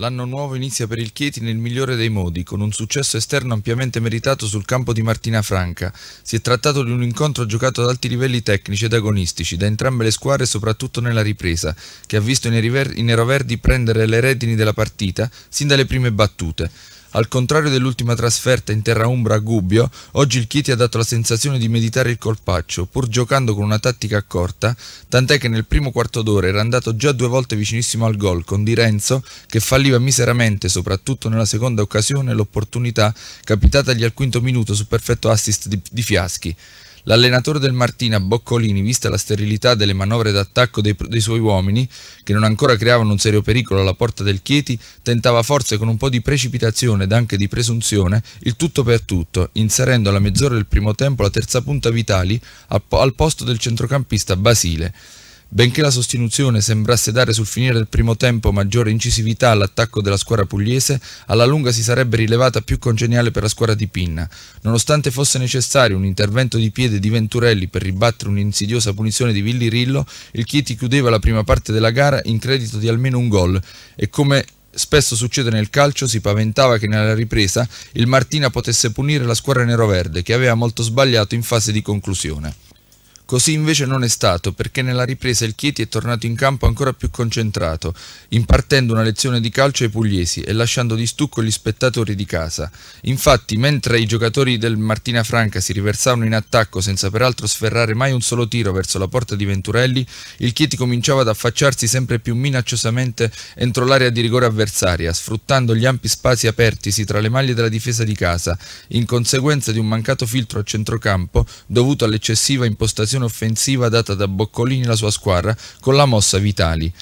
L'anno nuovo inizia per il Chieti nel migliore dei modi, con un successo esterno ampiamente meritato sul campo di Martina Franca. Si è trattato di un incontro giocato ad alti livelli tecnici ed agonistici da entrambe le squadre, soprattutto nella ripresa, che ha visto i neroverdi prendere le redini della partita sin dalle prime battute. Al contrario dell'ultima trasferta in terra umbra a Gubbio, oggi il Chieti ha dato la sensazione di meditare il colpaccio, pur giocando con una tattica accorta, tant'è che nel primo quarto d'ora era andato già due volte vicinissimo al gol con Di Renzo che falliva miseramente, soprattutto nella seconda occasione, l'opportunità capitatagli al quinto minuto su perfetto assist di, di Fiaschi. L'allenatore del Martina, Boccolini, vista la sterilità delle manovre d'attacco dei, dei, suoi uomini, che non ancora creavano un serio pericolo alla porta del Chieti, tentava forse con un po' di precipitazione ed anche di presunzione il tutto per tutto, inserendo alla mezz'ora del primo tempo la terza punta Vitali al posto del centrocampista Basile. Benché la sostituzione sembrasse dare sul finire del primo tempo maggiore incisività all'attacco della squadra pugliese, alla lunga si sarebbe rilevata più congeniale per la squadra di Pinna. Nonostante fosse necessario un intervento di piede di Venturelli per ribattere un'insidiosa punizione di Villi Rillo, il Chieti chiudeva la prima parte della gara in credito di almeno un gol e come spesso succede nel calcio, si paventava che nella ripresa il Martina potesse punire la squadra neroverde, che aveva molto sbagliato in fase di conclusione. Così invece non è stato, perché nella ripresa il Chieti è tornato in campo ancora più concentrato, impartendo una lezione di calcio ai pugliesi e lasciando di stucco gli spettatori di casa. Infatti, mentre i giocatori del Martina Franca si riversavano in attacco senza peraltro sferrare mai un solo tiro verso la porta di Venturelli, il Chieti cominciava ad affacciarsi sempre più minacciosamente entro l'area di rigore avversaria, sfruttando gli ampi spazi apertisi tra le maglie della difesa di casa, in conseguenza di un mancato filtro a centrocampo dovuto all'eccessiva impostazione prestazione offensiva data da Boccolini alla sua squadra con la mossa Vitali.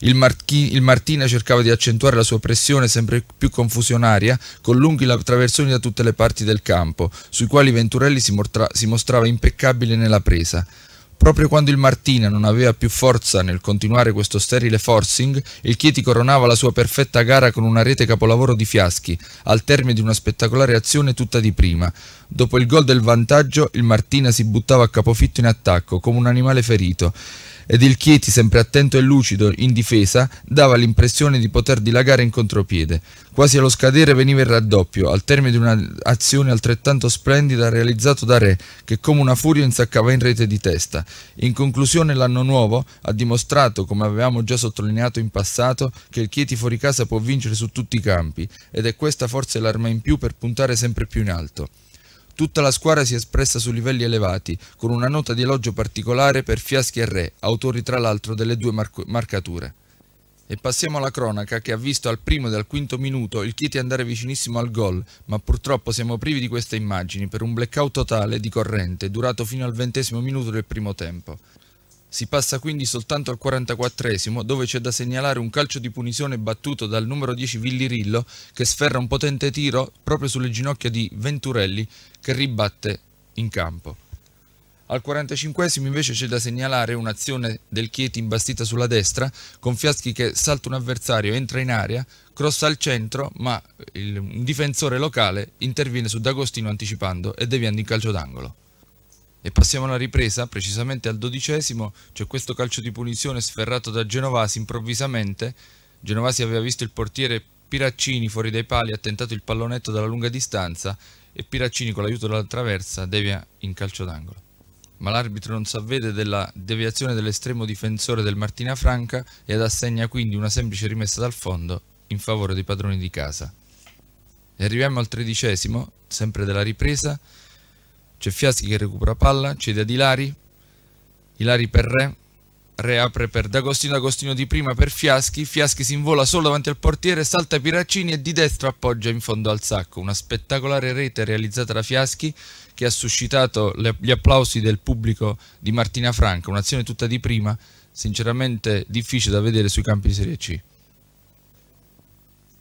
Il, Marchi, il, Martina cercava di accentuare la sua pressione sempre più confusionaria con lunghi traversoni da tutte le parti del campo, sui quali Venturelli si, mortra, si mostrava impeccabile nella presa. Proprio quando il Martina non aveva più forza nel continuare questo sterile forcing, il Chieti coronava la sua perfetta gara con una rete capolavoro di fiaschi, al termine di una spettacolare azione tutta di prima. Dopo il gol del vantaggio, il Martina si buttava a capofitto in attacco, come un animale ferito ed il Chieti, sempre attento e lucido in difesa, dava l'impressione di poter dilagare in contropiede. Quasi allo scadere veniva il raddoppio, al termine di un'azione altrettanto splendida realizzato da Re, che come una furia insaccava in rete di testa. In conclusione l'anno nuovo ha dimostrato, come avevamo già sottolineato in passato, che il Chieti fuori casa può vincere su tutti i campi, ed è questa forse l'arma in più per puntare sempre più in alto. Tutta la squadra si è espressa su livelli elevati, con una nota di elogio particolare per Fiaschi e Re, autori tra l'altro delle due marcature. E passiamo alla cronaca che ha visto al primo e al quinto minuto il Chieti andare vicinissimo al gol, ma purtroppo siamo privi di queste immagini per un blackout totale di corrente durato fino al ventesimo minuto del primo tempo. Si passa quindi soltanto al 44esimo, dove c'è da segnalare un calcio di punizione battuto dal numero 10 Villirillo, che sferra un potente tiro proprio sulle ginocchia di Venturelli, che ribatte in campo. Al 45esimo invece c'è da segnalare un'azione del Chieti imbastita sulla destra, con Fiaschi che salta un avversario, entra in area, crossa al centro, ma un difensore locale interviene su D'Agostino anticipando e deviando in calcio d'angolo. E passiamo alla ripresa, precisamente al dodicesimo c'è cioè questo calcio di punizione sferrato da Genovasi improvvisamente. Genovasi aveva visto il portiere Piraccini fuori dai pali, ha tentato il pallonetto dalla lunga distanza e Piraccini con l'aiuto della traversa devia in calcio d'angolo. Ma l'arbitro non s'avvede della deviazione dell'estremo difensore del Martina Franca ed assegna quindi una semplice rimessa dal fondo in favore dei padroni di casa. E arriviamo al tredicesimo, sempre della ripresa, c'è Fiaschi che recupera palla, cede ad Ilari, Ilari per Re, Re apre per D'Agostino, D'Agostino di prima per Fiaschi, Fiaschi si invola solo davanti al portiere, salta Piraccini e di destra appoggia in fondo al sacco. Una spettacolare rete realizzata da Fiaschi che ha suscitato le, gli applausi del pubblico di Martina Franca, un'azione tutta di prima, sinceramente difficile da vedere sui campi di Serie C.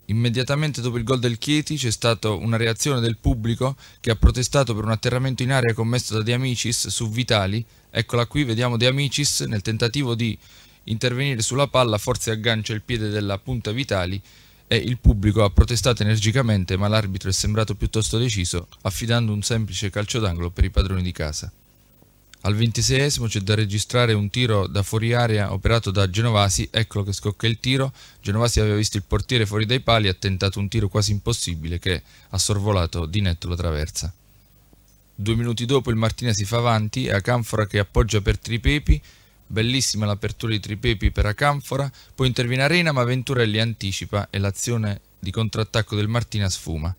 Immediatamente dopo il gol del Chieti c'è stata una reazione del pubblico che ha protestato per un atterramento in aria commesso da De Amicis su Vitali. Eccola qui, vediamo De Amicis nel tentativo di intervenire sulla palla, forse aggancia il piede della punta Vitali e il pubblico ha protestato energicamente ma l'arbitro è sembrato piuttosto deciso affidando un semplice calcio d'angolo per i padroni di casa. Al 26esimo c'è da registrare un tiro da fuori area operato da Genovasi, eccolo che scocca il tiro, Genovasi aveva visto il portiere fuori dai pali e ha tentato un tiro quasi impossibile che ha sorvolato di netto la traversa. Due minuti dopo il Martina si fa avanti, è Acanfora che appoggia per Tripepi, bellissima l'apertura di Tripepi per Acanfora, poi interviene Arena ma Venturelli anticipa e l'azione di contrattacco del Martina sfuma.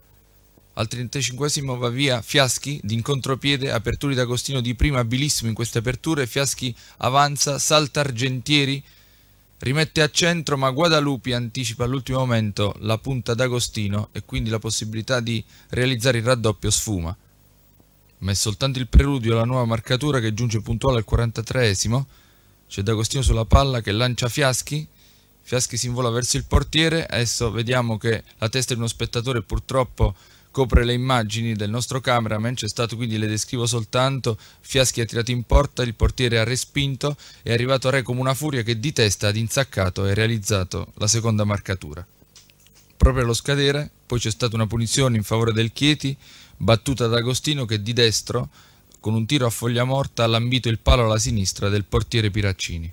Al 35 va via Fiaschi di incontropiede, aperture di Agostino di prima, abilissimo in queste aperture, Fiaschi avanza, salta Argentieri, rimette a centro ma Guadalupi anticipa all'ultimo momento la punta d'Agostino e quindi la possibilità di realizzare il raddoppio sfuma. Ma è soltanto il preludio alla nuova marcatura che giunge puntuale al 43esimo, c'è D'Agostino sulla palla che lancia Fiaschi, Fiaschi si invola verso il portiere, adesso vediamo che la testa di uno spettatore purtroppo copre le immagini del nostro cameraman, c'è stato quindi, le descrivo soltanto, Fiaschi ha tirato in porta, il portiere ha respinto, è arrivato Re come una furia che di testa ad insaccato e realizzato la seconda marcatura. Proprio allo scadere, poi c'è stata una punizione in favore del Chieti, battuta da Agostino che di destro, con un tiro a foglia morta, ha lambito il palo alla sinistra del portiere Piraccini.